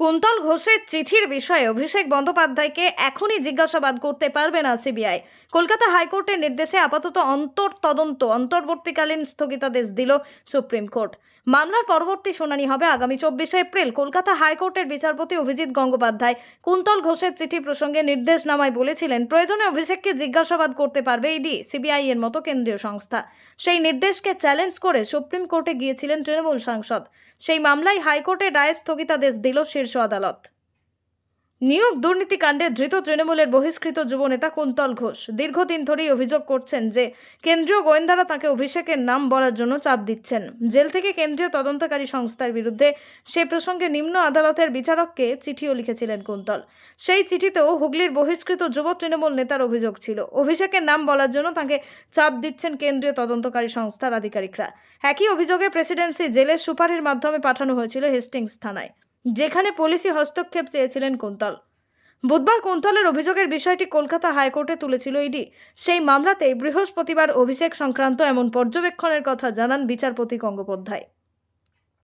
কুন্তল ঘোষের চিঠির বিষয়ে অভিষেক বন্দ্যোপাধ্যায়কে এখনই জিজ্ঞাসাবাদ করতে পারবে না সিবিআই কলকাতা হাইকোর্টের নির্দেশে আপাতত অন্তর তদন্ত অন্তর্বর্তীকালীন স্থগিতাদেশ দিল সুপ্রিম কোর্ট মামলার পরবর্তী শুনানি হবে আগামী চব্বিশে এপ্রিল কলকাতা হাইকোর্টের বিচারপতি অভিজিৎ গঙ্গোপাধ্যায় কুন্তল ঘোষের চিঠি প্রসঙ্গে নির্দেশনামায় বলেছিলেন প্রয়োজনে অভিষেককে জিজ্ঞাসাবাদ করতে পারবে ইডি সিবিআই এর মতো কেন্দ্রীয় সংস্থা সেই নির্দেশকে চ্যালেঞ্জ করে সুপ্রিম কোর্টে গিয়েছিলেন তৃণমূল সাংসদ সেই মামলায় হাইকোর্টে রায় স্থগিতাদেশ দিল শীর্ষ শীর্ষ আদালত নিয়োগ দুর্নীতিকাণ্ডে ধৃত তৃণমূলের বহিষ্কৃত যুবনেতা কুন্তল ঘোষ দীর্ঘদিন ধরেই অভিযোগ করছেন যে কেন্দ্রীয় গোয়েন্দারা তাকে অভিষেকের নাম বলার জন্য চাপ দিচ্ছেন জেল থেকে কেন্দ্রীয় তদন্তকারী সংস্থার বিরুদ্ধে সে প্রসঙ্গে নিম্ন আদালতের বিচারককে চিঠিও লিখেছিলেন কুন্তল সেই চিঠিতেও হুগলির বহিষ্কৃত যুব তৃণমূল নেতার অভিযোগ ছিল অভিষেকের নাম বলার জন্য তাকে চাপ দিচ্ছেন কেন্দ্রীয় তদন্তকারী সংস্থার আধিকারিকরা একই অভিযোগে প্রেসিডেন্সি জেলের সুপারির মাধ্যমে পাঠানো হয়েছিল হেস্টিংস থানায় যেখানে পুলিশি হস্তক্ষেপ চেয়েছিলেন কুন্তল বুধবার কুন্তলের অভিযোগের বিষয়টি কলকাতা হাইকোর্টে তুলেছিল ইডি সেই মামলাতে বৃহস্পতিবার অভিষেক সংক্রান্ত এমন পর্যবেক্ষণের কথা জানান বিচারপতি গঙ্গোপাধ্যায়